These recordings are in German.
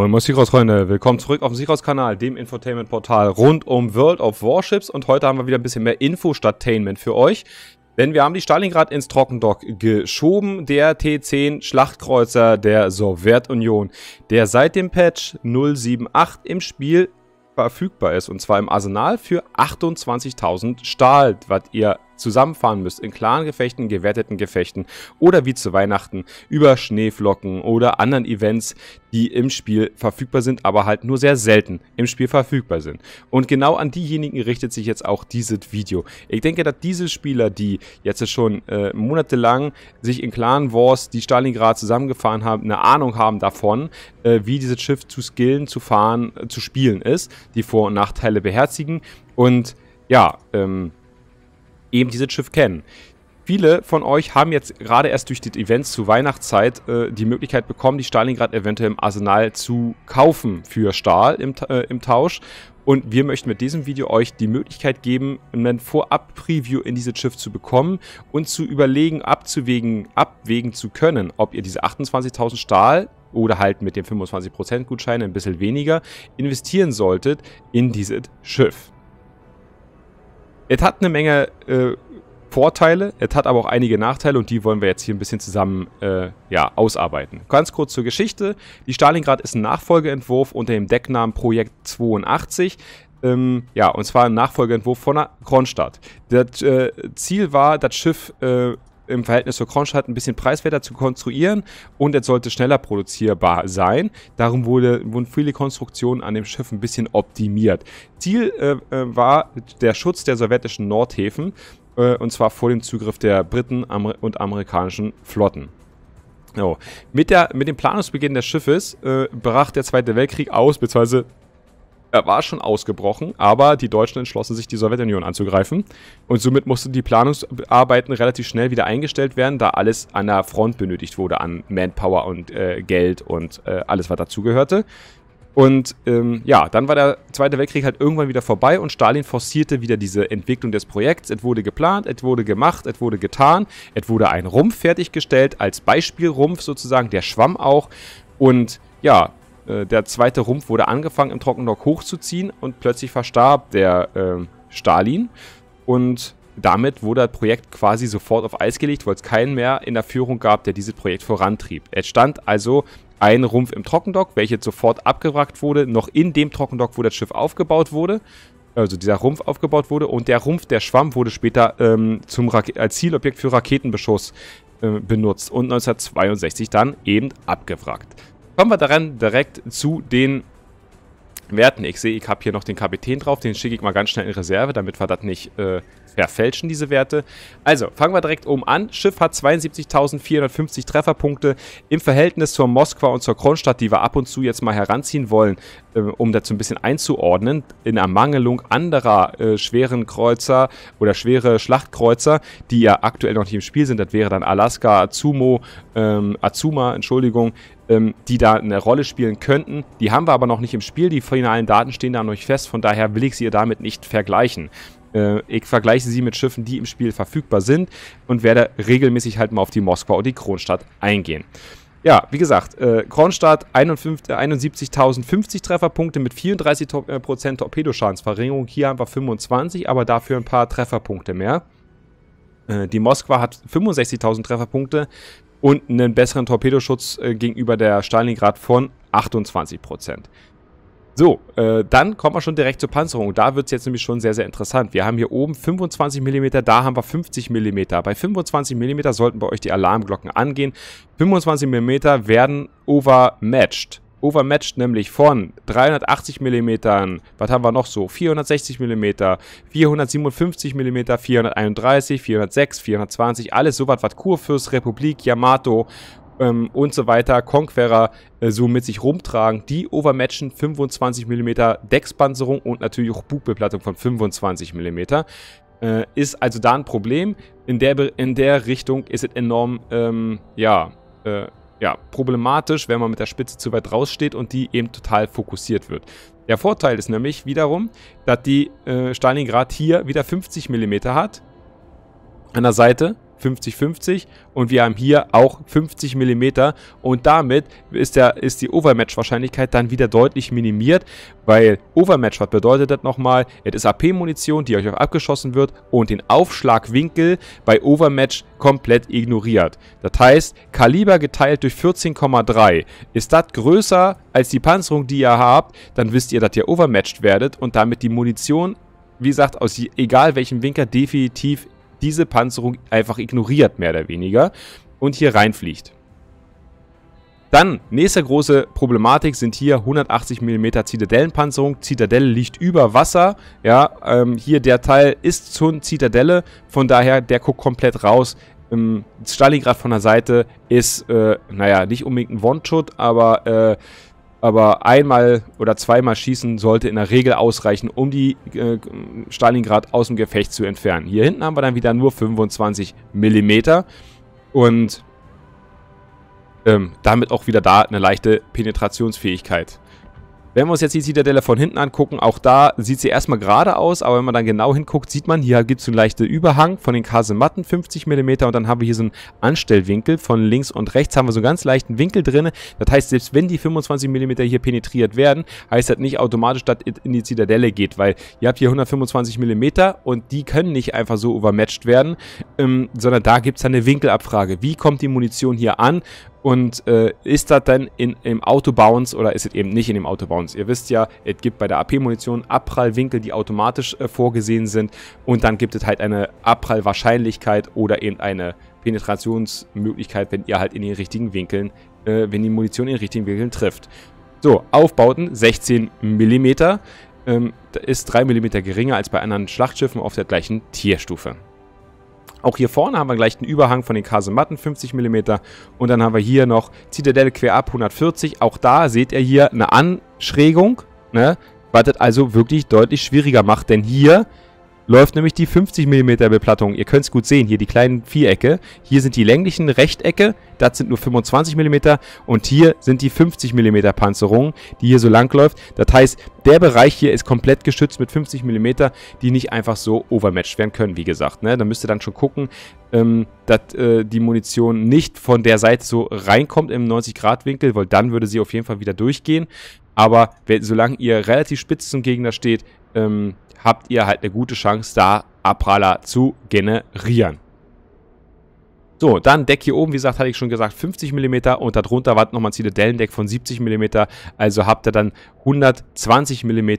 Moin Moin Sichros Freunde, willkommen zurück auf dem Sichros Kanal, dem Infotainment Portal rund um World of Warships und heute haben wir wieder ein bisschen mehr Infostatainment für euch. Denn wir haben die Stalingrad ins Trockendock geschoben, der T10 Schlachtkreuzer der Sowjetunion, der seit dem Patch 078 im Spiel verfügbar ist und zwar im Arsenal für 28.000 Stahl, was ihr zusammenfahren müsst in klaren Gefechten, gewerteten Gefechten oder wie zu Weihnachten über Schneeflocken oder anderen Events, die im Spiel verfügbar sind, aber halt nur sehr selten im Spiel verfügbar sind. Und genau an diejenigen richtet sich jetzt auch dieses Video. Ich denke, dass diese Spieler, die jetzt schon äh, monatelang sich in Clan Wars die Stalingrad zusammengefahren haben, eine Ahnung haben davon, äh, wie dieses Schiff zu skillen, zu fahren, äh, zu spielen ist, die Vor- und Nachteile beherzigen und ja, ähm, eben dieses Schiff kennen. Viele von euch haben jetzt gerade erst durch die Events zu Weihnachtszeit äh, die Möglichkeit bekommen, die Stalingrad eventuell im Arsenal zu kaufen für Stahl im, äh, im Tausch. Und wir möchten mit diesem Video euch die Möglichkeit geben, einen Vorab-Preview in dieses Schiff zu bekommen und zu überlegen, abzuwägen, abwägen zu können, ob ihr diese 28.000 Stahl oder halt mit dem 25%-Gutschein ein bisschen weniger investieren solltet in dieses Schiff. Es hat eine Menge äh, Vorteile, es hat aber auch einige Nachteile und die wollen wir jetzt hier ein bisschen zusammen äh, ja, ausarbeiten. Ganz kurz zur Geschichte. Die Stalingrad ist ein Nachfolgeentwurf unter dem Decknamen Projekt 82. Ähm, ja, und zwar ein Nachfolgeentwurf von der Kronstadt. Das äh, Ziel war, das Schiff äh, im Verhältnis zur Kronstadt ein bisschen preiswerter zu konstruieren und es sollte schneller produzierbar sein. Darum wurde, wurden viele Konstruktionen an dem Schiff ein bisschen optimiert. Ziel äh, äh war der Schutz der sowjetischen Nordhäfen äh, und zwar vor dem Zugriff der Briten Amer und amerikanischen Flotten. So. Mit, der, mit dem Planungsbeginn des Schiffes äh, brach der Zweite Weltkrieg aus, beziehungsweise er war schon ausgebrochen, aber die Deutschen entschlossen sich, die Sowjetunion anzugreifen. Und somit mussten die Planungsarbeiten relativ schnell wieder eingestellt werden, da alles an der Front benötigt wurde, an Manpower und äh, Geld und äh, alles, was dazugehörte. Und ähm, ja, dann war der Zweite Weltkrieg halt irgendwann wieder vorbei und Stalin forcierte wieder diese Entwicklung des Projekts. Es wurde geplant, es wurde gemacht, es wurde getan, es wurde ein Rumpf fertiggestellt, als Beispielrumpf sozusagen, der schwamm auch. Und ja, äh, der zweite Rumpf wurde angefangen, im Trockendock hochzuziehen und plötzlich verstarb der äh, Stalin. Und damit wurde das Projekt quasi sofort auf Eis gelegt, weil es keinen mehr in der Führung gab, der dieses Projekt vorantrieb. Es stand also ein Rumpf im Trockendock, welches sofort abgewrackt wurde, noch in dem Trockendock, wo das Schiff aufgebaut wurde. Also dieser Rumpf aufgebaut wurde und der Rumpf, der Schwamm, wurde später ähm, zum als Zielobjekt für Raketenbeschuss äh, benutzt und 1962 dann eben abgewrackt. Kommen wir daran direkt zu den Werten. Ich sehe, ich habe hier noch den Kapitän drauf. Den schicke ich mal ganz schnell in Reserve, damit wir das nicht äh, verfälschen, diese Werte. Also, fangen wir direkt oben an. Schiff hat 72.450 Trefferpunkte im Verhältnis zur Moskwa und zur Kronstadt, die wir ab und zu jetzt mal heranziehen wollen, äh, um dazu ein bisschen einzuordnen. In Ermangelung anderer äh, schweren Kreuzer oder schwere Schlachtkreuzer, die ja aktuell noch nicht im Spiel sind, das wäre dann Alaska, Azumo, ähm, Azuma, Entschuldigung, ähm, die da eine Rolle spielen könnten. Die haben wir aber noch nicht im Spiel. Die finalen Daten stehen da noch nicht fest. Von daher will ich sie damit nicht vergleichen. Äh, ich vergleiche sie mit Schiffen, die im Spiel verfügbar sind und werde regelmäßig halt mal auf die Moskau und die Kronstadt eingehen. Ja, wie gesagt, äh, Kronstadt 71.050 äh, Trefferpunkte mit 34% äh, Torpedoschadensverringerung. Hier haben wir 25, aber dafür ein paar Trefferpunkte mehr. Äh, die Moskwa hat 65.000 Trefferpunkte und einen besseren Torpedoschutz äh, gegenüber der Stalingrad von 28%. So, äh, dann kommen wir schon direkt zur Panzerung. Da wird es jetzt nämlich schon sehr, sehr interessant. Wir haben hier oben 25 mm, da haben wir 50 mm. Bei 25 mm sollten bei euch die Alarmglocken angehen. 25 mm werden overmatched. Overmatched nämlich von 380 mm, was haben wir noch so? 460 mm, 457 mm, 431, 406, 420, alles sowas, was Kurfürst, Republik, Yamato ähm, und so weiter, Conqueror äh, so mit sich rumtragen. Die overmatchen 25 mm Deckspanzerung und natürlich auch Bugbeplattung von 25 mm. Äh, ist also da ein Problem. In der, in der Richtung ist es enorm, ähm, ja, äh, ja, problematisch, wenn man mit der Spitze zu weit raussteht und die eben total fokussiert wird. Der Vorteil ist nämlich wiederum, dass die äh, Stalingrad hier wieder 50 mm hat an der Seite 50-50 und wir haben hier auch 50 mm und damit ist, der, ist die Overmatch-Wahrscheinlichkeit dann wieder deutlich minimiert, weil Overmatch, was bedeutet das nochmal? Es ist AP-Munition, die euch auch abgeschossen wird und den Aufschlagwinkel bei Overmatch komplett ignoriert. Das heißt, Kaliber geteilt durch 14,3. Ist das größer als die Panzerung, die ihr habt, dann wisst ihr, dass ihr overmatched werdet und damit die Munition wie gesagt, aus egal welchem Winkel definitiv diese Panzerung einfach ignoriert, mehr oder weniger, und hier reinfliegt. Dann, nächste große Problematik sind hier 180 mm Zitadellenpanzerung. Zitadelle liegt über Wasser. Ja, ähm, hier der Teil ist zur Zitadelle, von daher der guckt komplett raus. Ähm, Stalingrad von der Seite ist, äh, naja, nicht unbedingt ein One-Shot, aber äh, aber einmal oder zweimal schießen sollte in der Regel ausreichen, um die äh, Stalingrad aus dem Gefecht zu entfernen. Hier hinten haben wir dann wieder nur 25 mm und ähm, damit auch wieder da eine leichte Penetrationsfähigkeit. Wenn wir uns jetzt die Zitadelle von hinten angucken, auch da sieht sie erstmal gerade aus, aber wenn man dann genau hinguckt, sieht man, hier gibt es einen leichten Überhang von den Kasematten, 50 mm und dann haben wir hier so einen Anstellwinkel. Von links und rechts haben wir so einen ganz leichten Winkel drin. Das heißt, selbst wenn die 25 mm hier penetriert werden, heißt das nicht automatisch, dass in die Zitadelle geht, weil ihr habt hier 125 mm und die können nicht einfach so übermatcht werden, ähm, sondern da gibt es dann eine Winkelabfrage. Wie kommt die Munition hier an und äh, ist das dann in, im Autobounce oder ist es eben nicht in dem Autobounce? Ihr wisst ja, es gibt bei der AP-Munition Abprallwinkel, die automatisch äh, vorgesehen sind und dann gibt es halt eine Abprallwahrscheinlichkeit oder eben eine Penetrationsmöglichkeit, wenn ihr halt in den richtigen Winkeln, äh, wenn die Munition in den richtigen Winkeln trifft. So, Aufbauten 16 mm ähm, ist 3 mm geringer als bei anderen Schlachtschiffen auf der gleichen Tierstufe. Auch hier vorne haben wir gleich einen Überhang von den Kasematten, 50 mm. Und dann haben wir hier noch Zitadelle quer ab, 140. Auch da seht ihr hier eine Anschrägung, ne? Was das also wirklich deutlich schwieriger macht, denn hier läuft nämlich die 50 mm Beplattung. Ihr könnt es gut sehen, hier die kleinen Vierecke. Hier sind die länglichen Rechtecke, das sind nur 25 mm und hier sind die 50 mm Panzerung, die hier so lang läuft. Das heißt, der Bereich hier ist komplett geschützt mit 50 mm, die nicht einfach so overmatched werden können, wie gesagt. Ne? Da müsst ihr dann schon gucken, ähm, dass äh, die Munition nicht von der Seite so reinkommt im 90-Grad-Winkel, weil dann würde sie auf jeden Fall wieder durchgehen. Aber solange ihr relativ spitz zum Gegner steht, ähm, habt ihr halt eine gute Chance, da Abpraller zu generieren. So, dann Deck hier oben, wie gesagt, hatte ich schon gesagt, 50 mm und darunter war nochmal ein Zitadellendeck von 70 mm. Also habt ihr dann 120 mm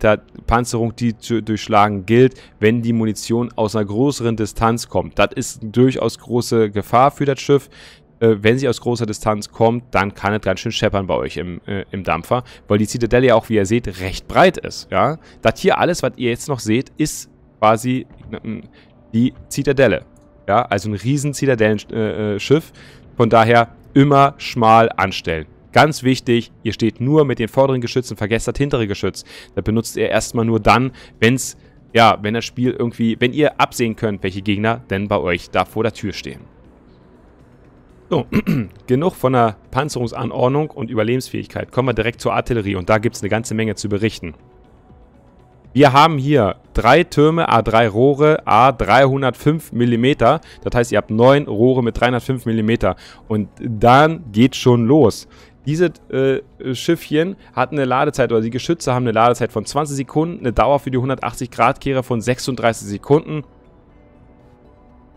Panzerung, die zu durchschlagen gilt, wenn die Munition aus einer größeren Distanz kommt. Das ist eine durchaus große Gefahr für das Schiff äh, wenn sie aus großer Distanz kommt, dann kann es ganz schön scheppern bei euch im, äh, im Dampfer, weil die Zitadelle ja auch, wie ihr seht, recht breit ist. Ja? Das hier alles, was ihr jetzt noch seht, ist quasi die Zitadelle. Ja? Also ein riesen Zitadellenschiff. Äh, Von daher immer schmal anstellen. Ganz wichtig, ihr steht nur mit den vorderen Geschützen, vergesst das hintere Geschütz. Das benutzt ihr erstmal nur dann, wenn es, ja, wenn das Spiel irgendwie, wenn ihr absehen könnt, welche Gegner denn bei euch da vor der Tür stehen. So, genug von der Panzerungsanordnung und Überlebensfähigkeit. Kommen wir direkt zur Artillerie und da gibt es eine ganze Menge zu berichten. Wir haben hier drei Türme, A3 Rohre, A305 mm. Das heißt, ihr habt neun Rohre mit 305 mm. Und dann geht schon los. Dieses äh, Schiffchen hat eine Ladezeit, oder die Geschütze haben eine Ladezeit von 20 Sekunden, eine Dauer für die 180-Grad-Kehre von 36 Sekunden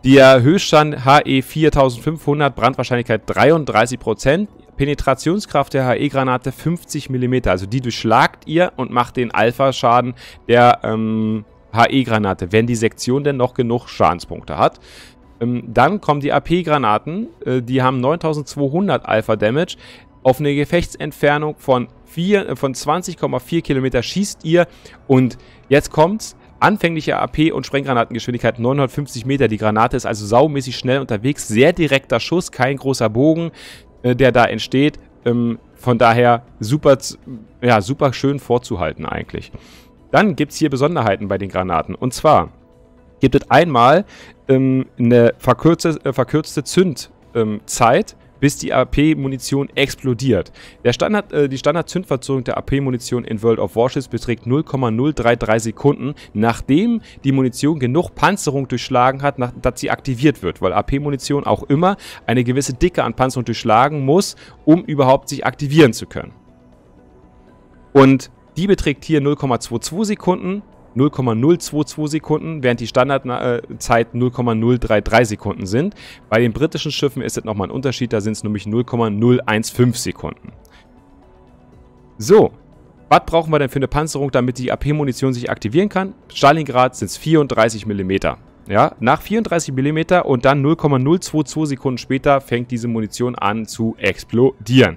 der Höchststand HE 4500, Brandwahrscheinlichkeit 33%. Penetrationskraft der HE-Granate 50 mm. Also die durchschlagt ihr und macht den Alpha-Schaden der ähm, HE-Granate, wenn die Sektion denn noch genug Schadenspunkte hat. Ähm, dann kommen die AP-Granaten, äh, die haben 9200 Alpha-Damage. Auf eine Gefechtsentfernung von, äh, von 20,4 km schießt ihr und jetzt kommt's anfängliche AP und Sprenggranatengeschwindigkeit 950 Meter. Die Granate ist also saumäßig schnell unterwegs. Sehr direkter Schuss, kein großer Bogen, äh, der da entsteht. Ähm, von daher super, ja, super schön vorzuhalten eigentlich. Dann gibt es hier Besonderheiten bei den Granaten. Und zwar gibt es einmal ähm, eine verkürzte, äh, verkürzte Zündzeit. Ähm, bis die AP-Munition explodiert. Standard, äh, die Standard-Zündverzögerung der AP-Munition in World of Warships beträgt 0,033 Sekunden, nachdem die Munition genug Panzerung durchschlagen hat, nach, dass sie aktiviert wird, weil AP-Munition auch immer eine gewisse Dicke an Panzerung durchschlagen muss, um überhaupt sich aktivieren zu können. Und die beträgt hier 0,22 Sekunden 0,022 Sekunden, während die Standardzeit 0,033 Sekunden sind. Bei den britischen Schiffen ist das nochmal ein Unterschied, da sind es nämlich 0,015 Sekunden. So, was brauchen wir denn für eine Panzerung, damit die AP-Munition sich aktivieren kann? Stalingrad sind es 34 mm. Ja, nach 34 mm und dann 0,022 Sekunden später fängt diese Munition an zu explodieren.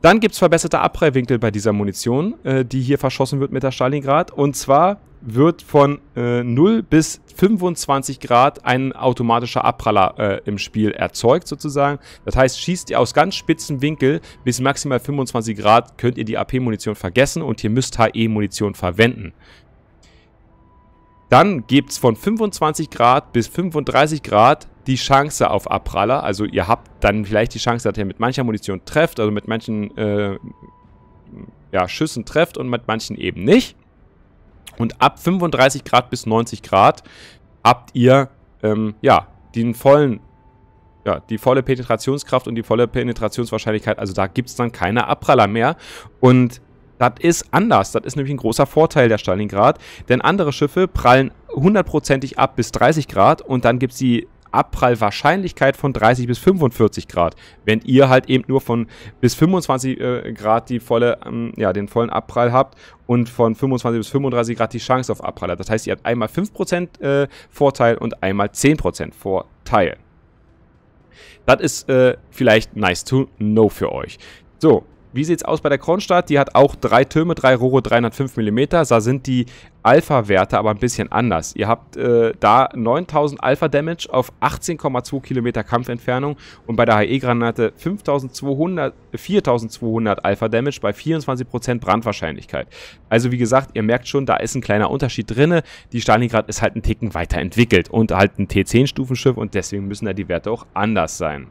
Dann gibt es verbesserte Abprallwinkel bei dieser Munition, äh, die hier verschossen wird mit der Stalingrad. Und zwar wird von äh, 0 bis 25 Grad ein automatischer Abpraller äh, im Spiel erzeugt sozusagen. Das heißt, schießt ihr aus ganz spitzen Winkel bis maximal 25 Grad, könnt ihr die AP-Munition vergessen und ihr müsst HE-Munition verwenden. Dann gibt es von 25 Grad bis 35 Grad die Chance auf Abpraller. Also ihr habt dann vielleicht die Chance, dass ihr mit mancher Munition trefft, also mit manchen äh, ja, Schüssen trefft und mit manchen eben nicht. Und ab 35 Grad bis 90 Grad habt ihr ähm, ja, den vollen, ja, die volle Penetrationskraft und die volle Penetrationswahrscheinlichkeit. Also da gibt es dann keine Abpraller mehr. Und das ist anders. Das ist nämlich ein großer Vorteil der Stalingrad. Denn andere Schiffe prallen hundertprozentig ab bis 30 Grad und dann gibt es die Abprallwahrscheinlichkeit von 30 bis 45 Grad. Wenn ihr halt eben nur von bis 25 äh, Grad die volle, ähm, ja, den vollen Abprall habt und von 25 bis 35 Grad die Chance auf Abprall habt. Das heißt, ihr habt einmal 5% äh, Vorteil und einmal 10% Vorteil. Das ist äh, vielleicht nice to know für euch. So, wie sieht's aus bei der Kronstadt? Die hat auch drei Türme, drei Rohre, 305 mm. Da sind die Alpha-Werte aber ein bisschen anders. Ihr habt äh, da 9000 Alpha-Damage auf 18,2 Kilometer Kampfentfernung und bei der HE-Granate 4200 Alpha-Damage bei 24% Brandwahrscheinlichkeit. Also wie gesagt, ihr merkt schon, da ist ein kleiner Unterschied drin. Die Stalingrad ist halt einen Ticken weiterentwickelt und halt ein T10-Stufenschiff und deswegen müssen da die Werte auch anders sein.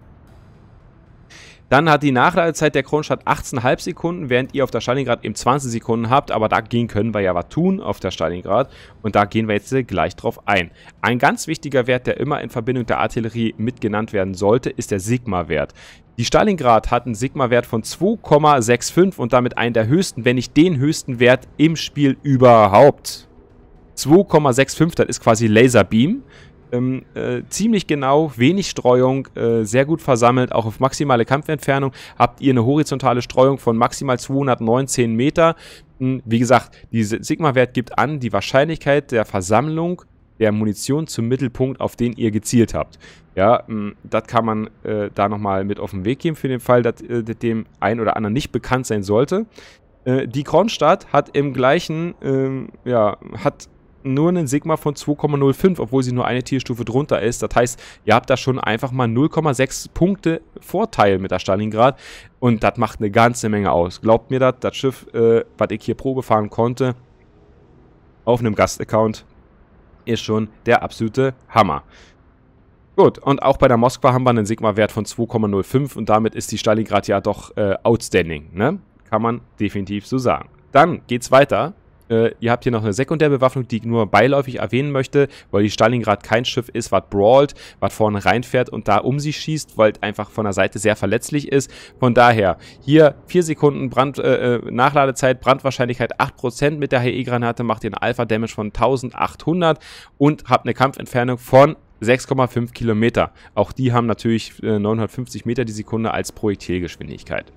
Dann hat die Nachladezeit der Kronstadt 18,5 Sekunden, während ihr auf der Stalingrad eben 20 Sekunden habt. Aber dagegen können wir ja was tun auf der Stalingrad. Und da gehen wir jetzt gleich drauf ein. Ein ganz wichtiger Wert, der immer in Verbindung der Artillerie mitgenannt werden sollte, ist der Sigma-Wert. Die Stalingrad hat einen Sigma-Wert von 2,65 und damit einen der höchsten, wenn nicht den höchsten Wert im Spiel überhaupt. 2,65, das ist quasi Laserbeam. Ähm, äh, ziemlich genau, wenig Streuung, äh, sehr gut versammelt, auch auf maximale Kampfentfernung habt ihr eine horizontale Streuung von maximal 219 Meter. Hm, wie gesagt, dieser Sigma-Wert gibt an die Wahrscheinlichkeit der Versammlung der Munition zum Mittelpunkt, auf den ihr gezielt habt. Ja, hm, das kann man äh, da nochmal mit auf den Weg geben, für den Fall, dass äh, dem ein oder anderen nicht bekannt sein sollte. Äh, die Kronstadt hat im gleichen, ähm, ja, hat nur einen Sigma von 2,05, obwohl sie nur eine Tierstufe drunter ist. Das heißt, ihr habt da schon einfach mal 0,6 Punkte Vorteil mit der Stalingrad. Und das macht eine ganze Menge aus. Glaubt mir das, das Schiff, äh, was ich hier Probe fahren konnte, auf einem Gastaccount, ist schon der absolute Hammer. Gut, und auch bei der Moskwa haben wir einen Sigma-Wert von 2,05 und damit ist die Stalingrad ja doch äh, outstanding. Ne? Kann man definitiv so sagen. Dann geht's weiter äh, ihr habt hier noch eine Sekundärbewaffnung, die ich nur beiläufig erwähnen möchte, weil die Stalingrad kein Schiff ist, was brawlt, was vorne reinfährt und da um sie schießt, weil einfach von der Seite sehr verletzlich ist. Von daher, hier 4 Sekunden Brand, äh, äh Nachladezeit, Brandwahrscheinlichkeit 8% mit der HE-Granate, macht ihr einen Alpha-Damage von 1800 und habt eine Kampfentfernung von 6,5 Kilometer. Auch die haben natürlich äh, 950 Meter die Sekunde als Projektilgeschwindigkeit.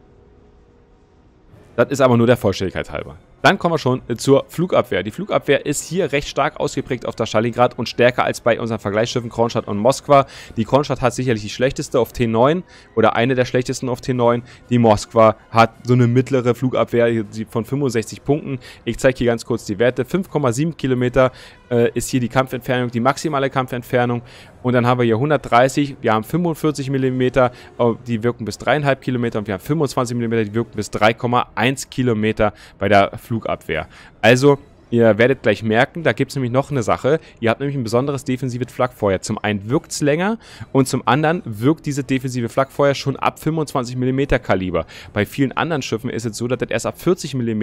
Das ist aber nur der Vollständigkeit halber. Dann kommen wir schon äh, zur Flugabwehr. Die Flugabwehr ist hier recht stark ausgeprägt auf der Stalingrad und stärker als bei unseren Vergleichsschiffen Kronstadt und Moskwa. Die Kronstadt hat sicherlich die schlechteste auf T9 oder eine der schlechtesten auf T9. Die Moskwa hat so eine mittlere Flugabwehr von 65 Punkten. Ich zeige hier ganz kurz die Werte. 5,7 Kilometer äh, ist hier die Kampfentfernung, die maximale Kampfentfernung und dann haben wir hier 130, wir haben 45 mm, äh, die wirken bis 3,5 km und wir haben 25 mm, die wirken bis 3,1 km bei der Flugabwehr. Also Ihr werdet gleich merken, da gibt es nämlich noch eine Sache. Ihr habt nämlich ein besonderes defensives Flakfeuer. Zum einen wirkt es länger und zum anderen wirkt diese defensive Flakfeuer schon ab 25 mm Kaliber. Bei vielen anderen Schiffen ist es so, dass das erst ab 40 mm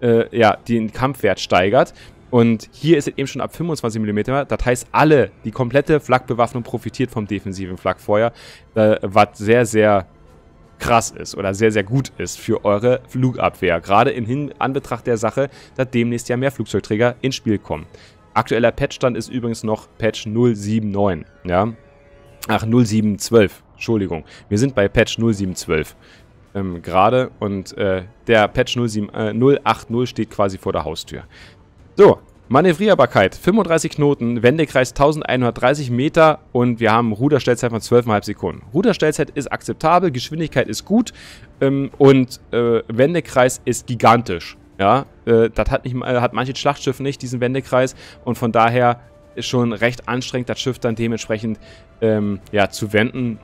äh, ja, den Kampfwert steigert. Und hier ist es eben schon ab 25 mm. Das heißt, alle, die komplette Flakbewaffnung profitiert vom defensiven Flakfeuer, äh, was sehr, sehr krass ist oder sehr, sehr gut ist für eure Flugabwehr. Gerade in Hin Anbetracht der Sache, dass demnächst ja mehr Flugzeugträger ins Spiel kommen. Aktueller Patchstand ist übrigens noch Patch 079, ja. Ach, 0712, Entschuldigung. Wir sind bei Patch 0712 ähm, gerade und äh, der Patch 07, äh, 080 steht quasi vor der Haustür. So, Manövrierbarkeit 35 Knoten, Wendekreis 1130 Meter und wir haben Ruderstellzeit von 12,5 Sekunden. Ruderstellzeit ist akzeptabel, Geschwindigkeit ist gut ähm, und äh, Wendekreis ist gigantisch. Ja, äh, das hat, nicht, äh, hat manche Schlachtschiffe nicht, diesen Wendekreis und von daher ist schon recht anstrengend, das Schiff dann dementsprechend ähm, ja, zu wenden.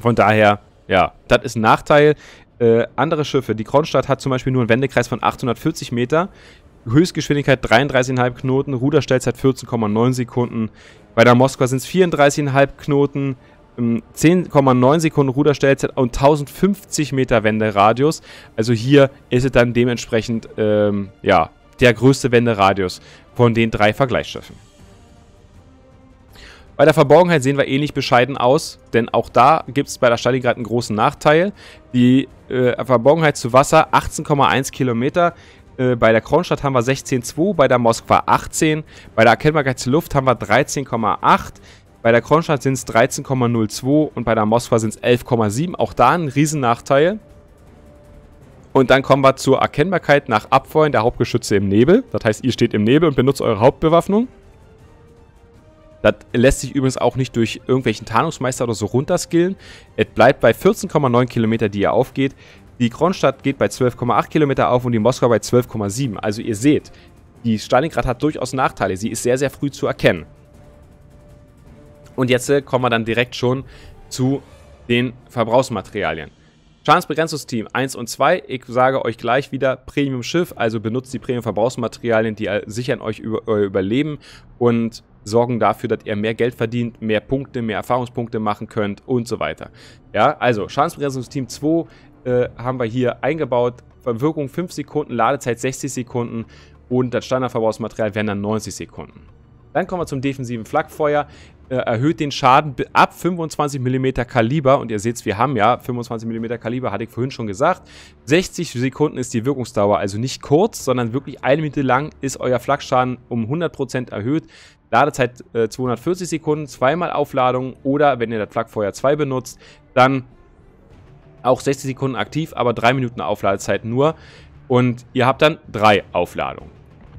Von daher, ja, das ist ein Nachteil. Äh, andere Schiffe. Die Kronstadt hat zum Beispiel nur einen Wendekreis von 840 Meter. Höchstgeschwindigkeit 33,5 Knoten, Ruderstellzeit 14,9 Sekunden. Bei der Moskau sind es 34,5 Knoten, 10,9 ähm, Sekunden Ruderstellzeit und 1050 Meter Wenderadius. Also hier ist es dann dementsprechend ähm, ja, der größte Wenderadius von den drei Vergleichsschiffen. Bei der Verborgenheit sehen wir ähnlich bescheiden aus, denn auch da gibt es bei der Stalingrad einen großen Nachteil. Die äh, Verborgenheit zu Wasser 18,1 Kilometer, äh, bei der Kronstadt haben wir 16,2, bei der Moskwa 18, bei der Erkennbarkeit zur Luft haben wir 13,8, bei der Kronstadt sind es 13,02 und bei der Moskwa sind es 11,7. Auch da ein Riesennachteil. Und dann kommen wir zur Erkennbarkeit nach Abfeuern der Hauptgeschütze im Nebel. Das heißt, ihr steht im Nebel und benutzt eure Hauptbewaffnung. Das lässt sich übrigens auch nicht durch irgendwelchen Tarnungsmeister oder so runterskillen. Es bleibt bei 14,9 Kilometer, die ihr aufgeht. Die Kronstadt geht bei 12,8 Kilometer auf und die Moskau bei 12,7. Also ihr seht, die Stalingrad hat durchaus Nachteile. Sie ist sehr, sehr früh zu erkennen. Und jetzt äh, kommen wir dann direkt schon zu den Verbrauchsmaterialien. Schadensbegrenzungsteam 1 und 2, ich sage euch gleich wieder Premium Schiff, also benutzt die Premium Verbrauchsmaterialien, die äh, sichern euch über, euer Überleben und sorgen dafür, dass ihr mehr Geld verdient, mehr Punkte, mehr Erfahrungspunkte machen könnt und so weiter. Ja, also Schadensbegrenzungsteam 2 äh, haben wir hier eingebaut. Verwirkung 5 Sekunden, Ladezeit 60 Sekunden und das Standardverbrauchsmaterial wären dann 90 Sekunden. Dann kommen wir zum defensiven Flakfeuer. Äh, erhöht den Schaden ab 25 mm Kaliber. Und ihr seht, wir haben ja 25 mm Kaliber, hatte ich vorhin schon gesagt. 60 Sekunden ist die Wirkungsdauer, also nicht kurz, sondern wirklich eine Minute lang ist euer Flakschaden um 100% erhöht. Ladezeit 240 äh, Sekunden, zweimal Aufladung oder wenn ihr das Flakfeuer 2 benutzt, dann auch 60 Sekunden aktiv, aber 3 Minuten Aufladezeit nur. Und ihr habt dann 3 Aufladungen.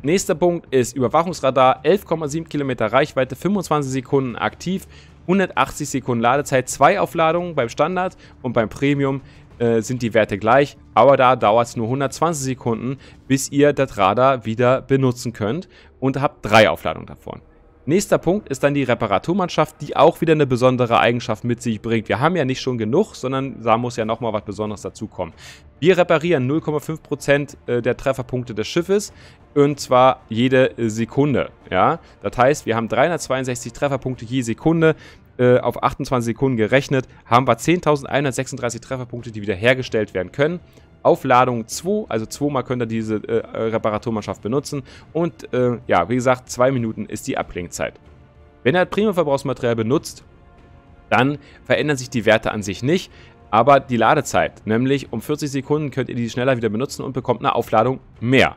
Nächster Punkt ist Überwachungsradar, 11,7 Kilometer Reichweite, 25 Sekunden aktiv, 180 Sekunden Ladezeit, 2 Aufladungen beim Standard und beim Premium äh, sind die Werte gleich, aber da dauert es nur 120 Sekunden, bis ihr das Radar wieder benutzen könnt und habt 3 Aufladungen davon. Nächster Punkt ist dann die Reparaturmannschaft, die auch wieder eine besondere Eigenschaft mit sich bringt. Wir haben ja nicht schon genug, sondern da muss ja nochmal was Besonderes dazukommen. Wir reparieren 0,5% äh, der Trefferpunkte des Schiffes und zwar jede äh, Sekunde. Ja? Das heißt, wir haben 362 Trefferpunkte je Sekunde äh, auf 28 Sekunden gerechnet, haben wir 10.136 Trefferpunkte, die wieder hergestellt werden können. Aufladung 2. Also 2 Mal könnt ihr diese äh, äh, Reparaturmannschaft benutzen. Und äh, ja, wie gesagt, 2 Minuten ist die Ablenkzeit. Wenn ihr halt Premium-Verbrauchsmaterial benutzt, dann verändern sich die Werte an sich nicht, aber die Ladezeit. Nämlich um 40 Sekunden könnt ihr die schneller wieder benutzen und bekommt eine Aufladung mehr.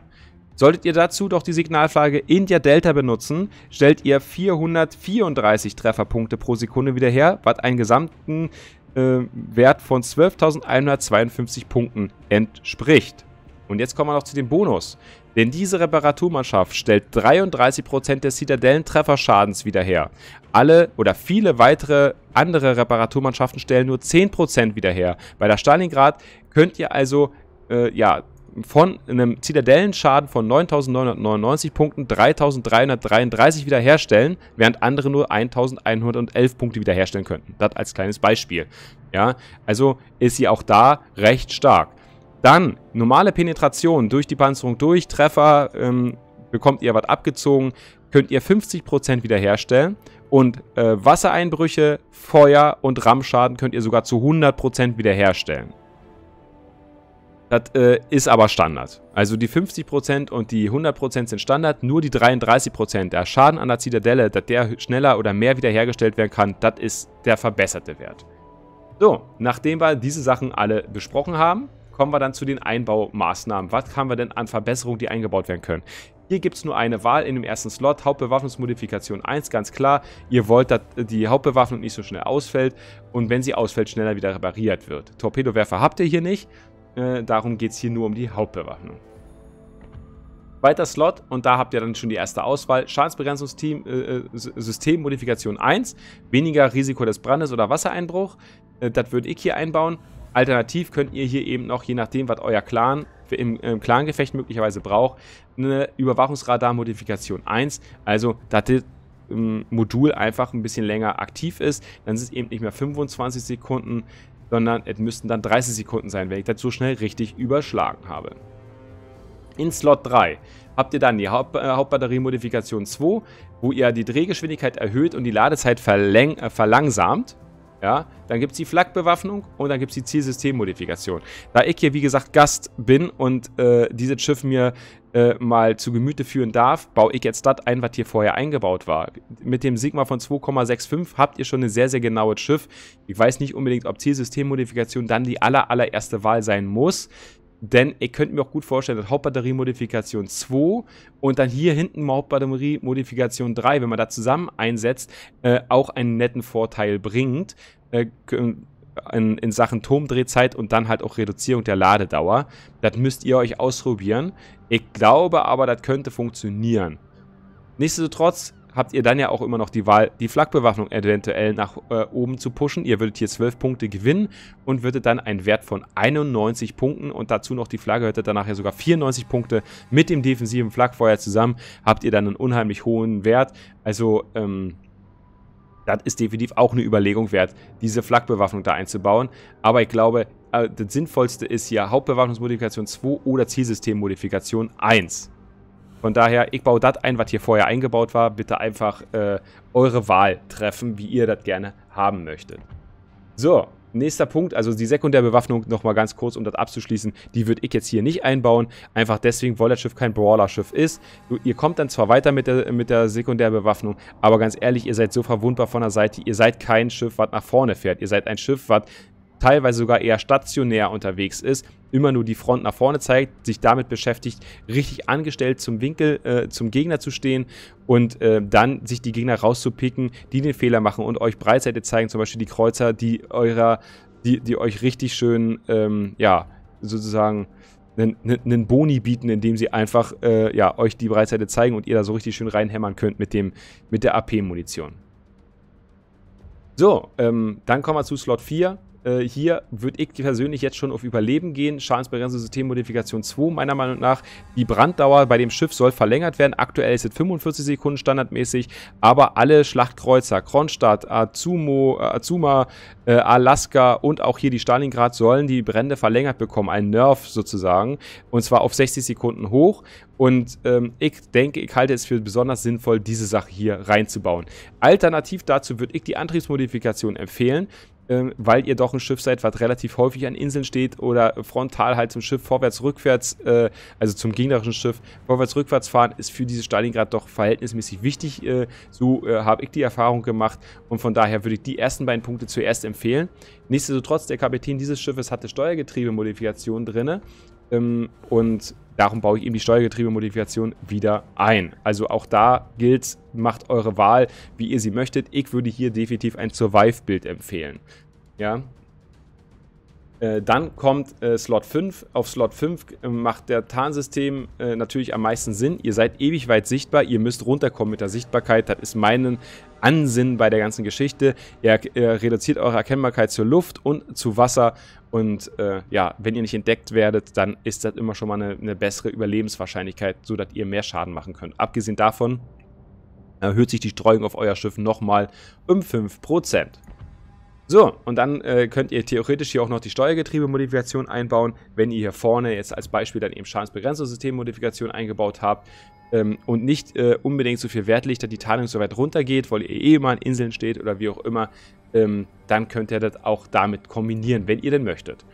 Solltet ihr dazu doch die Signalfrage India Delta benutzen, stellt ihr 434 Trefferpunkte pro Sekunde wieder her, was einen gesamten äh, Wert von 12.152 Punkten entspricht. Und jetzt kommen wir noch zu dem Bonus. Denn diese Reparaturmannschaft stellt 33% des Zitadellentrefferschadens wieder her. Alle oder viele weitere andere Reparaturmannschaften stellen nur 10% wieder her. Bei der Stalingrad könnt ihr also äh, ja, von einem Zitadellenschaden von 9.999 Punkten 3.333 wiederherstellen, während andere nur 1.111 Punkte wiederherstellen könnten. Das als kleines Beispiel. Ja, also ist sie auch da recht stark. Dann normale Penetration durch die Panzerung durch, Treffer, ähm, bekommt ihr was abgezogen, könnt ihr 50% wiederherstellen. Und äh, Wassereinbrüche, Feuer und Rammschaden könnt ihr sogar zu 100% wiederherstellen. Das äh, ist aber Standard. Also die 50% und die 100% sind Standard, nur die 33%, der Schaden an der Zitadelle, dass der schneller oder mehr wiederhergestellt werden kann, das ist der verbesserte Wert. So, nachdem wir diese Sachen alle besprochen haben, kommen wir dann zu den Einbaumaßnahmen. Was haben wir denn an Verbesserungen, die eingebaut werden können? Hier gibt es nur eine Wahl in dem ersten Slot, Hauptbewaffnungsmodifikation 1, ganz klar. Ihr wollt, dass die Hauptbewaffnung nicht so schnell ausfällt und wenn sie ausfällt, schneller wieder repariert wird. Torpedowerfer habt ihr hier nicht, äh, darum geht es hier nur um die Hauptbewaffnung. Weiter Slot und da habt ihr dann schon die erste Auswahl. Schadensbegrenzungsteam, äh, äh System Modifikation 1, weniger Risiko des Brandes oder Wassereinbruch. Äh, das würde ich hier einbauen. Alternativ könnt ihr hier eben noch, je nachdem, was euer Clan im, im Clan-Gefecht möglicherweise braucht, eine Überwachungsradar-Modifikation 1. Also, dass das ähm, Modul einfach ein bisschen länger aktiv ist. Dann sind es eben nicht mehr 25 Sekunden, sondern es müssten dann 30 Sekunden sein, wenn ich das so schnell richtig überschlagen habe. In Slot 3 habt ihr dann die Haupt äh, Hauptbatteriemodifikation 2, wo ihr die Drehgeschwindigkeit erhöht und die Ladezeit äh, verlangsamt. Ja, dann gibt es die Flakbewaffnung und dann gibt es die Zielsystemmodifikation. Da ich hier, wie gesagt, Gast bin und äh, dieses Schiff mir äh, mal zu Gemüte führen darf, baue ich jetzt das ein, was hier vorher eingebaut war. Mit dem Sigma von 2,65 habt ihr schon ein sehr, sehr genaues Schiff. Ich weiß nicht unbedingt, ob Zielsystemmodifikation dann die aller, allererste Wahl sein muss. Denn ich könnte mir auch gut vorstellen, dass Hauptbatterie Modifikation 2 und dann hier hinten Hauptbatterie Modifikation 3, wenn man da zusammen einsetzt, äh, auch einen netten Vorteil bringt. Äh, äh, in, in, Sachen Turmdrehzeit und dann halt auch Reduzierung der Ladedauer. Das müsst ihr euch ausprobieren. Ich glaube aber, das könnte funktionieren. Nichtsdestotrotz, habt ihr dann ja auch immer noch die Wahl, die Flakbewaffnung eventuell nach äh, oben zu pushen. Ihr würdet hier 12 Punkte gewinnen und würdet dann einen Wert von 91 Punkten und dazu noch die Flagge hättet danach ja sogar 94 Punkte mit dem defensiven Flakfeuer zusammen. Habt ihr dann einen unheimlich hohen Wert. Also, ähm, das ist definitiv auch eine Überlegung wert, diese Flakbewaffnung da einzubauen. Aber ich glaube, äh, das Sinnvollste ist hier Hauptbewaffnungsmodifikation 2 oder Zielsystemmodifikation 1. Von daher, ich baue das ein, was hier vorher eingebaut war. Bitte einfach äh, eure Wahl treffen, wie ihr das gerne haben möchtet. So, nächster Punkt, also die Sekundärbewaffnung, nochmal ganz kurz, um das abzuschließen, die würde ich jetzt hier nicht einbauen, einfach deswegen, weil das Schiff kein Brawler-Schiff ist. Ihr kommt dann zwar weiter mit der, mit der Sekundärbewaffnung, aber ganz ehrlich, ihr seid so verwundbar von der Seite, ihr seid kein Schiff, was nach vorne fährt. Ihr seid ein Schiff, was teilweise sogar eher stationär unterwegs ist, immer nur die Front nach vorne zeigt, sich damit beschäftigt, richtig angestellt zum Winkel, äh, zum Gegner zu stehen und äh, dann sich die Gegner rauszupicken, die den Fehler machen und euch Breitseite zeigen, zum Beispiel die Kreuzer, die eurer, die, die euch richtig schön, ähm, ja, sozusagen einen, Boni bieten, indem sie einfach äh, ja, euch die Breitseite zeigen und ihr da so richtig schön reinhämmern könnt mit, dem, mit der AP-Munition. So, ähm, dann kommen wir zu Slot 4. Äh, hier würde ich persönlich jetzt schon auf Überleben gehen. Schadensbegrenzung Systemmodifikation 2 meiner Meinung nach. Die Branddauer bei dem Schiff soll verlängert werden. Aktuell ist es 45 Sekunden standardmäßig, aber alle Schlachtkreuzer, Kronstadt, Azumo, äh, Azuma, äh, Alaska und auch hier die Stalingrad sollen die Brände verlängert bekommen. Ein Nerf sozusagen. Und zwar auf 60 Sekunden hoch. Und ähm, ich denke, ich halte es für besonders sinnvoll, diese Sache hier reinzubauen. Alternativ dazu würde ich die Antriebsmodifikation empfehlen ähm, weil ihr doch ein Schiff seid, was relativ häufig an Inseln steht oder frontal halt zum Schiff vorwärts, rückwärts, äh, also zum gegnerischen Schiff vorwärts, rückwärts fahren, ist für dieses Stalingrad doch verhältnismäßig wichtig. Äh, so äh, habe ich die Erfahrung gemacht und von daher würde ich die ersten beiden Punkte zuerst empfehlen. Nichtsdestotrotz, der Kapitän dieses Schiffes hatte Steuergetriebemodifikationen drin ähm, und darum baue ich eben die Steuergetriebemodifikation wieder ein. Also auch da gilt, macht eure Wahl, wie ihr sie möchtet. Ich würde hier definitiv ein Survive-Bild empfehlen. Ja. Äh, dann kommt äh, Slot 5. Auf Slot 5 äh, macht der Tarnsystem äh, natürlich am meisten Sinn. Ihr seid ewig weit sichtbar. Ihr müsst runterkommen mit der Sichtbarkeit. Das ist meinen Ansinnen bei der ganzen Geschichte. Ihr, ihr reduziert eure Erkennbarkeit zur Luft und zu Wasser. Und äh, ja, wenn ihr nicht entdeckt werdet, dann ist das immer schon mal eine, eine bessere Überlebenswahrscheinlichkeit, sodass ihr mehr Schaden machen könnt. Abgesehen davon erhöht sich die Streuung auf euer Schiff nochmal um 5%. So, und dann äh, könnt ihr theoretisch hier auch noch die Steuergetriebe-Modifikation einbauen, wenn ihr hier vorne jetzt als Beispiel dann eben Schadensbegrenzungssystem-Modifikation eingebaut habt ähm, und nicht äh, unbedingt so viel Wert legt, dass die Tarnung so weit runtergeht, weil ihr eh immer an Inseln steht oder wie auch immer, ähm, dann könnt ihr das auch damit kombinieren, wenn ihr denn möchtet.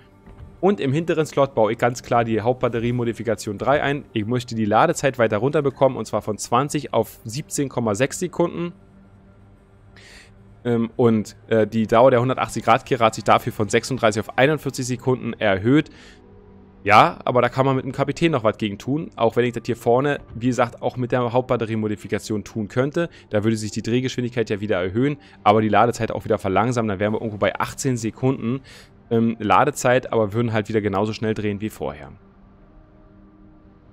Und im hinteren Slot baue ich ganz klar die Hauptbatteriemodifikation 3 ein. Ich möchte die Ladezeit weiter runter bekommen und zwar von 20 auf 17,6 Sekunden. Ähm, und äh, die Dauer der 180 Grad Kehre hat sich dafür von 36 auf 41 Sekunden erhöht. Ja, aber da kann man mit dem Kapitän noch was gegen tun, auch wenn ich das hier vorne, wie gesagt, auch mit der Hauptbatteriemodifikation tun könnte. Da würde sich die Drehgeschwindigkeit ja wieder erhöhen, aber die Ladezeit auch wieder verlangsamen. Dann wären wir irgendwo bei 18 Sekunden ähm, Ladezeit, aber würden halt wieder genauso schnell drehen wie vorher.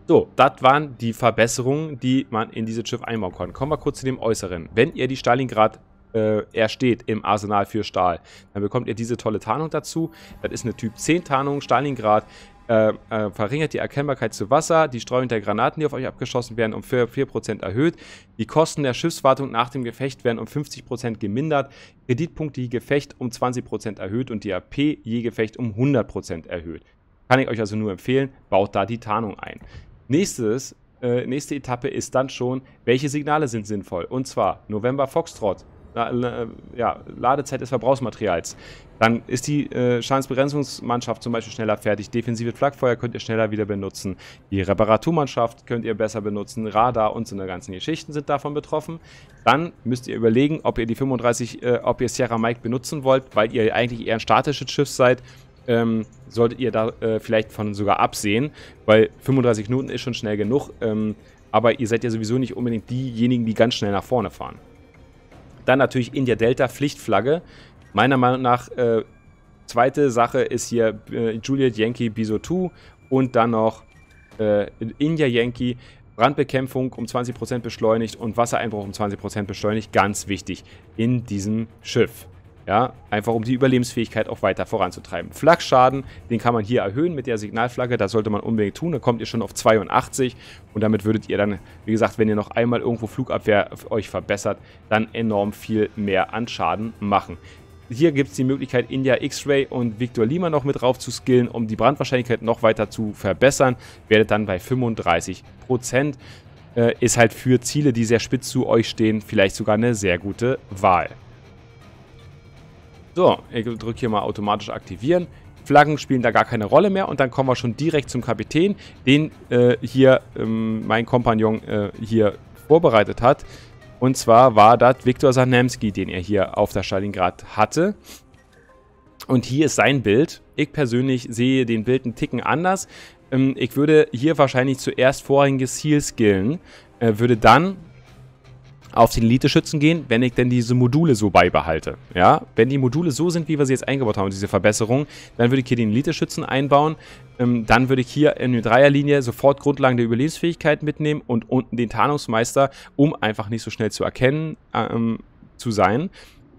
So, das waren die Verbesserungen, die man in dieses Schiff einbauen konnte. Kommen wir kurz zu dem Äußeren. Wenn ihr die Stalingrad äh, er im Arsenal für Stahl. Dann bekommt ihr diese tolle Tarnung dazu. Das ist eine Typ 10 Tarnung, Stalingrad äh, äh, verringert die Erkennbarkeit zu Wasser, die Streuung der Granaten, die auf euch abgeschossen werden, um 4%, erhöht, die Kosten der Schiffswartung nach dem Gefecht werden um 50% gemindert, Kreditpunkte je Gefecht um 20% erhöht und die AP je Gefecht um 100% erhöht. Kann ich euch also nur empfehlen, baut da die Tarnung ein. Nächstes, äh, nächste Etappe ist dann schon, welche Signale sind sinnvoll? Und zwar November Foxtrot, ja, Ladezeit des Verbrauchsmaterials. Dann ist die äh, Schadensbegrenzungsmannschaft zum Beispiel schneller fertig. Defensive Flakfeuer könnt ihr schneller wieder benutzen. Die Reparaturmannschaft könnt ihr besser benutzen. Radar und so eine ganzen Geschichten sind davon betroffen. Dann müsst ihr überlegen, ob ihr die 35, äh, ob ihr Sierra Mike benutzen wollt, weil ihr eigentlich eher ein statisches Schiff seid. Ähm, solltet ihr da äh, vielleicht von sogar absehen, weil 35 Minuten ist schon schnell genug. Ähm, aber ihr seid ja sowieso nicht unbedingt diejenigen, die ganz schnell nach vorne fahren. Dann natürlich India Delta, Pflichtflagge. Meiner Meinung nach, äh, zweite Sache ist hier äh, Juliet Yankee Bisotou und dann noch äh, India Yankee. Brandbekämpfung um 20% beschleunigt und Wassereinbruch um 20% beschleunigt. Ganz wichtig in diesem Schiff. Ja, einfach um die Überlebensfähigkeit auch weiter voranzutreiben. Flakschaden, den kann man hier erhöhen mit der Signalflagge, das sollte man unbedingt tun, Dann kommt ihr schon auf 82 und damit würdet ihr dann, wie gesagt, wenn ihr noch einmal irgendwo Flugabwehr euch verbessert, dann enorm viel mehr an Schaden machen. Hier gibt es die Möglichkeit, India X-Ray und Victor Lima noch mit drauf zu skillen, um die Brandwahrscheinlichkeit noch weiter zu verbessern. Werdet dann bei 35%. Äh, ist halt für Ziele, die sehr spitz zu euch stehen, vielleicht sogar eine sehr gute Wahl. So, ich drücke hier mal automatisch aktivieren. Flaggen spielen da gar keine Rolle mehr und dann kommen wir schon direkt zum Kapitän, den äh, hier ähm, mein Kompagnon äh, hier vorbereitet hat. Und zwar war das Viktor Sanemski, den er hier auf der Stalingrad hatte. Und hier ist sein Bild. Ich persönlich sehe den Bild ein Ticken anders. Ähm, ich würde hier wahrscheinlich zuerst vorrangiges Heal skillen, äh, würde dann auf den Elite-Schützen gehen, wenn ich denn diese Module so beibehalte. Ja, wenn die Module so sind, wie wir sie jetzt eingebaut haben, diese Verbesserung, dann würde ich hier den Elite-Schützen einbauen. Ähm, dann würde ich hier in der Dreierlinie sofort Grundlagen der Überlebensfähigkeit mitnehmen und unten den Tarnungsmeister, um einfach nicht so schnell zu erkennen ähm, zu sein.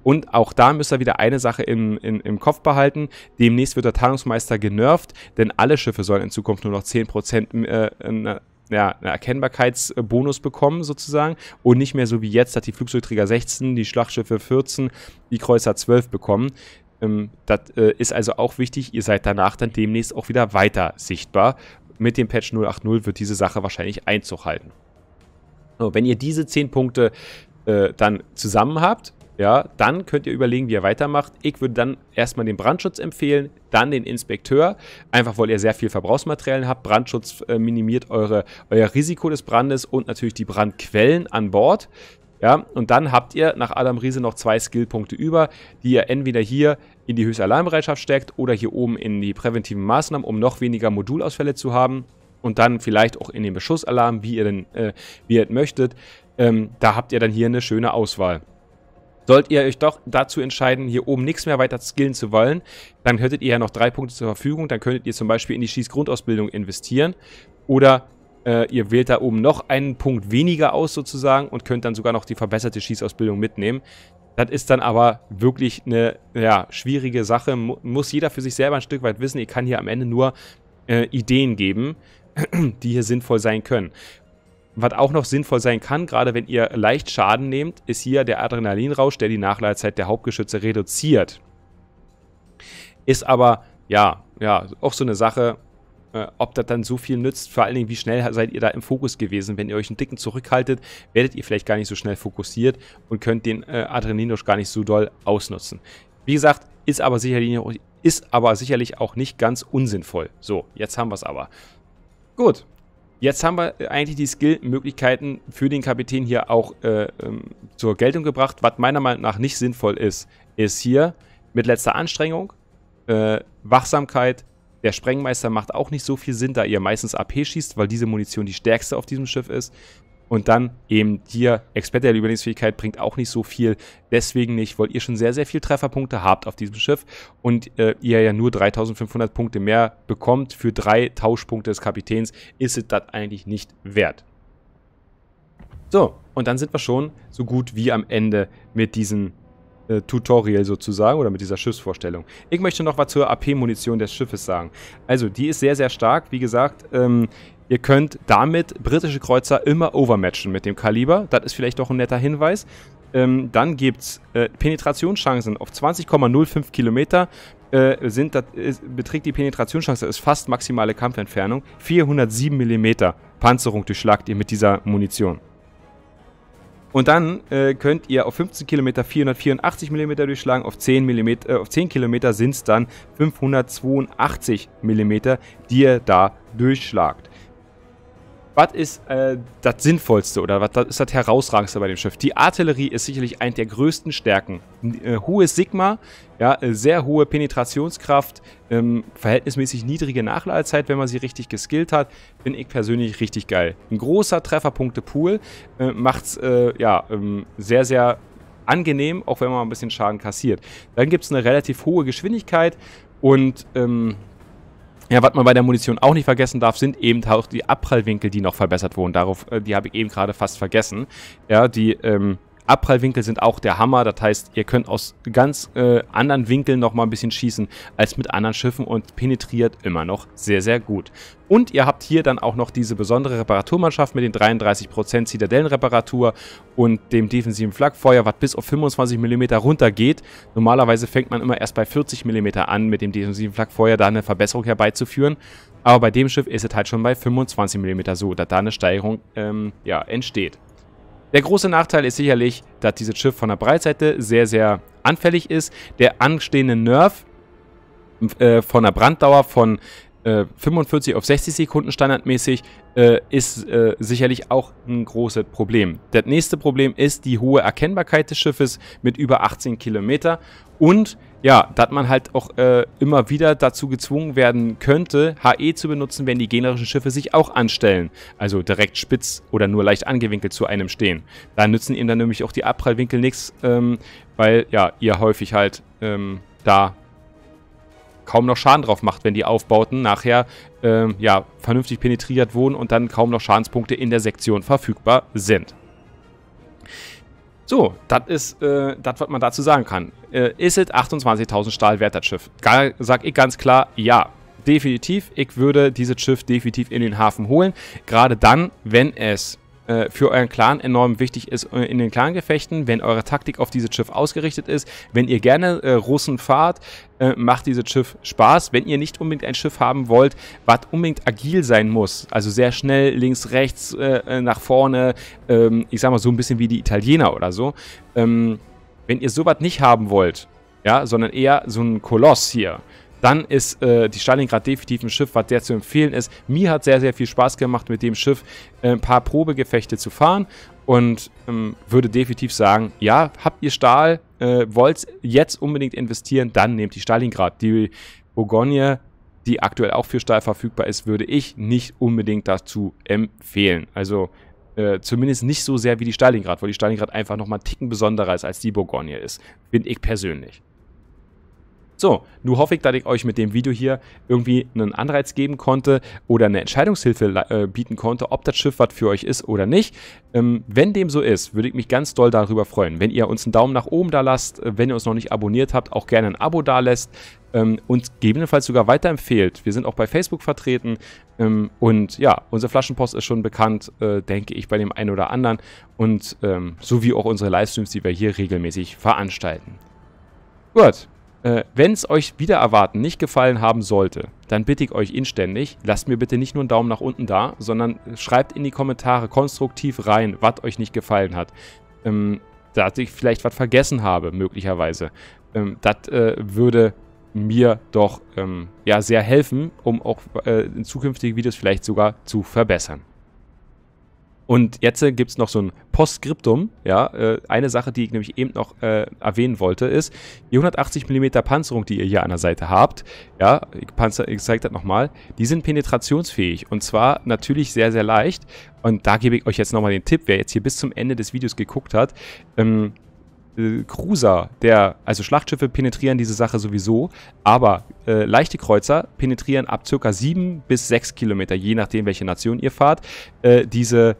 Und auch da müsst ihr wieder eine Sache im, im, im Kopf behalten. Demnächst wird der Tarnungsmeister genervt, denn alle Schiffe sollen in Zukunft nur noch 10% äh, äh ja, einen Erkennbarkeitsbonus bekommen sozusagen und nicht mehr so wie jetzt dass die Flugzeugträger 16, die Schlachtschiffe 14, die Kreuzer 12 bekommen. Ähm, das äh, ist also auch wichtig. Ihr seid danach dann demnächst auch wieder weiter sichtbar. Mit dem Patch 080 wird diese Sache wahrscheinlich Einzug halten. So, wenn ihr diese 10 Punkte äh, dann zusammen habt, ja, dann könnt ihr überlegen, wie ihr weitermacht. Ich würde dann erstmal den Brandschutz empfehlen, dann den Inspekteur, einfach weil ihr sehr viel Verbrauchsmaterialien habt. Brandschutz äh, minimiert eure, euer Risiko des Brandes und natürlich die Brandquellen an Bord. Ja, und dann habt ihr nach Adam Riese noch zwei Skillpunkte über, die ihr entweder hier in die höchste Alarmbereitschaft steckt oder hier oben in die präventiven Maßnahmen, um noch weniger Modulausfälle zu haben. Und dann vielleicht auch in den Beschussalarm, wie ihr denn äh, wie ihr möchtet. Ähm, da habt ihr dann hier eine schöne Auswahl. Sollt ihr euch doch dazu entscheiden, hier oben nichts mehr weiter skillen zu wollen, dann hättet ihr ja noch drei Punkte zur Verfügung. Dann könntet ihr zum Beispiel in die Schießgrundausbildung investieren. Oder äh, ihr wählt da oben noch einen Punkt weniger aus sozusagen und könnt dann sogar noch die verbesserte Schießausbildung mitnehmen. Das ist dann aber wirklich eine ja, schwierige Sache. muss jeder für sich selber ein Stück weit wissen. Ihr kann hier am Ende nur äh, Ideen geben, die hier sinnvoll sein können was auch noch sinnvoll sein kann, gerade wenn ihr leicht Schaden nehmt, ist hier der Adrenalinrausch, der die Nachladezeit der Hauptgeschütze reduziert. Ist aber, ja, ja, auch so eine Sache, äh, ob das dann so viel nützt. Vor allen Dingen, wie schnell seid ihr da im Fokus gewesen? Wenn ihr euch einen Dicken zurückhaltet, werdet ihr vielleicht gar nicht so schnell fokussiert und könnt den äh, Adrenalinrausch gar nicht so doll ausnutzen. Wie gesagt, ist aber sicherlich, ist aber sicherlich auch nicht ganz unsinnvoll. So, jetzt haben wir es aber. Gut, Jetzt haben wir eigentlich die Skill-Möglichkeiten für den Kapitän hier auch äh, ähm, zur Geltung gebracht. Was meiner Meinung nach nicht sinnvoll ist, ist hier mit letzter Anstrengung, äh, Wachsamkeit, der Sprengmeister macht auch nicht so viel Sinn, da ihr meistens AP schießt, weil diese Munition die stärkste auf diesem Schiff ist. Und dann eben hier, Experte der Überlebensfähigkeit bringt auch nicht so viel. Deswegen nicht, weil ihr schon sehr, sehr viele Trefferpunkte habt auf diesem Schiff und äh, ihr ja nur 3500 Punkte mehr bekommt für drei Tauschpunkte des Kapitäns, ist es das eigentlich nicht wert. So, und dann sind wir schon so gut wie am Ende mit diesem äh, Tutorial sozusagen oder mit dieser Schiffsvorstellung. Ich möchte noch was zur AP-Munition des Schiffes sagen. Also, die ist sehr, sehr stark. Wie gesagt, ähm, ihr könnt damit britische Kreuzer immer overmatchen mit dem Kaliber. Das ist vielleicht doch ein netter Hinweis. Ähm, dann gibt es äh, Penetrationschancen auf 20,05 Kilometer. Äh, sind, das, ist, beträgt die Penetrationschance, das ist fast maximale Kampfentfernung, 407 mm Panzerung durchschlagt ihr mit dieser Munition. Und dann äh, könnt ihr auf 15 Kilometer 484 mm durchschlagen, auf 10, Millimeter, äh, auf 10 Kilometer sind es dann 582 mm, die ihr da durchschlagt was ist äh, das Sinnvollste oder was ist das Herausragendste bei dem Schiff? Die Artillerie ist sicherlich eine der größten Stärken. Äh, hohes Sigma, ja, äh, sehr hohe Penetrationskraft, ähm, verhältnismäßig niedrige Nachladezeit, wenn man sie richtig geskillt hat, finde ich persönlich richtig geil. Ein großer Trefferpunkte-Pool äh, macht es äh, ja, ähm, sehr, sehr angenehm, auch wenn man ein bisschen Schaden kassiert. Dann gibt es eine relativ hohe Geschwindigkeit und ähm, ja, was man bei der Munition auch nicht vergessen darf, sind eben auch die Abprallwinkel, die noch verbessert wurden. Darauf, äh, die habe ich eben gerade fast vergessen. Ja, die, ähm, Abprallwinkel sind auch der Hammer. Das heißt, ihr könnt aus ganz äh, anderen Winkeln nochmal ein bisschen schießen als mit anderen Schiffen und penetriert immer noch sehr, sehr gut. Und ihr habt hier dann auch noch diese besondere Reparaturmannschaft mit den 33% Zitadellenreparatur und dem defensiven Flakfeuer, was bis auf 25 mm runtergeht. Normalerweise fängt man immer erst bei 40 mm an, mit dem defensiven Flakfeuer da eine Verbesserung herbeizuführen. Aber bei dem Schiff ist es halt schon bei 25 mm so, dass da eine Steigerung ähm, ja, entsteht. Der große Nachteil ist sicherlich, dass dieses Schiff von der Breitseite sehr, sehr anfällig ist. Der anstehende Nerf äh, von der Branddauer von äh, 45 auf 60 Sekunden standardmäßig äh, ist äh, sicherlich auch ein großes Problem. Das nächste Problem ist die hohe Erkennbarkeit des Schiffes mit über 18 Kilometer und ja, dass man halt auch äh, immer wieder dazu gezwungen werden könnte, HE zu benutzen, wenn die generischen Schiffe sich auch anstellen. Also direkt spitz oder nur leicht angewinkelt zu einem stehen. Da nützen ihm dann nämlich auch die Abprallwinkel nichts, ähm, weil ja, ihr häufig halt ähm, da kaum noch Schaden drauf macht, wenn die Aufbauten nachher ähm, ja, vernünftig penetriert wurden und dann kaum noch Schadenspunkte in der Sektion verfügbar sind. So, das ist äh, das, was man dazu sagen kann. Äh, ist es 28.000 Stahl wert, das Schiff? Gar, sag ich ganz klar, ja. Definitiv, ich würde dieses Schiff definitiv in den Hafen holen. Gerade dann, wenn es äh, für euren Clan enorm wichtig ist äh, in den Clan-Gefechten, wenn eure Taktik auf dieses Schiff ausgerichtet ist. Wenn ihr gerne äh, Russen fahrt, äh, macht dieses Schiff Spaß. Wenn ihr nicht unbedingt ein Schiff haben wollt, was unbedingt agil sein muss, also sehr schnell links, rechts, äh, nach vorne, ähm, ich sag mal so ein bisschen wie die Italiener oder so. Ähm, wenn ihr sowas nicht haben wollt, ja, sondern eher so ein Koloss hier, dann ist äh, die Stalingrad definitiv ein Schiff, was sehr zu empfehlen ist. Mir hat sehr, sehr viel Spaß gemacht, mit dem Schiff äh, ein paar Probegefechte zu fahren und ähm, würde definitiv sagen, ja, habt ihr Stahl, äh, wollt jetzt unbedingt investieren, dann nehmt die Stalingrad. Die Bourgogne, die aktuell auch für Stahl verfügbar ist, würde ich nicht unbedingt dazu empfehlen. Also äh, zumindest nicht so sehr wie die Stalingrad, weil die Stalingrad einfach nochmal einen Ticken besonderer ist, als die Bourgogne ist. finde ich persönlich. So, nun hoffe ich, dass ich euch mit dem Video hier irgendwie einen Anreiz geben konnte oder eine Entscheidungshilfe äh, bieten konnte, ob das Schiff was für euch ist oder nicht. Ähm, wenn dem so ist, würde ich mich ganz doll darüber freuen, wenn ihr uns einen Daumen nach oben da lasst, äh, wenn ihr uns noch nicht abonniert habt, auch gerne ein Abo da lässt ähm, und gegebenenfalls sogar weiterempfehlt. Wir sind auch bei Facebook vertreten ähm, und ja, unsere Flaschenpost ist schon bekannt, äh, denke ich, bei dem einen oder anderen und ähm, wie auch unsere Livestreams, die wir hier regelmäßig veranstalten. Gut, äh, Wenn es euch wieder erwarten nicht gefallen haben sollte, dann bitte ich euch inständig, lasst mir bitte nicht nur einen Daumen nach unten da, sondern schreibt in die Kommentare konstruktiv rein, was euch nicht gefallen hat. Ähm, dass ich vielleicht was vergessen habe, möglicherweise. Ähm, das äh, würde mir doch ähm, ja, sehr helfen, um auch äh, zukünftige Videos vielleicht sogar zu verbessern. Und jetzt äh, gibt es noch so ein Postskriptum. Ja, äh, eine Sache, die ich nämlich eben noch äh, erwähnen wollte, ist die 180 mm Panzerung, die ihr hier an der Seite habt. Ja, ich, Panzer, ich zeige das nochmal. Die sind penetrationsfähig und zwar natürlich sehr, sehr leicht. Und da gebe ich euch jetzt nochmal den Tipp, wer jetzt hier bis zum Ende des Videos geguckt hat. Ähm, äh, Cruiser, der, also Schlachtschiffe penetrieren diese Sache sowieso, aber äh, leichte Kreuzer penetrieren ab ca. 7 bis 6 Kilometer, je nachdem welche Nation ihr fahrt, äh, diese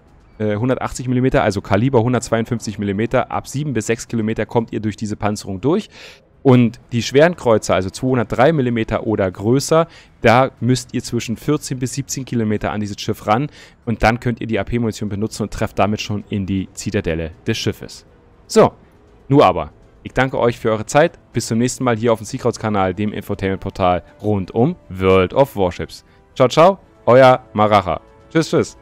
180 äh, mm, also Kaliber 152 mm, ab 7 bis 6 Kilometer kommt ihr durch diese Panzerung durch. Und die schweren Kreuzer, also 203 mm oder größer, da müsst ihr zwischen 14 bis 17 Kilometer an dieses Schiff ran und dann könnt ihr die AP-Munition benutzen und trefft damit schon in die Zitadelle des Schiffes. So, nur aber, ich danke euch für eure Zeit. Bis zum nächsten Mal hier auf dem Seacrowds-Kanal, dem Infotainment-Portal rund um World of Warships. Ciao, ciao, euer Maracha. Tschüss, tschüss.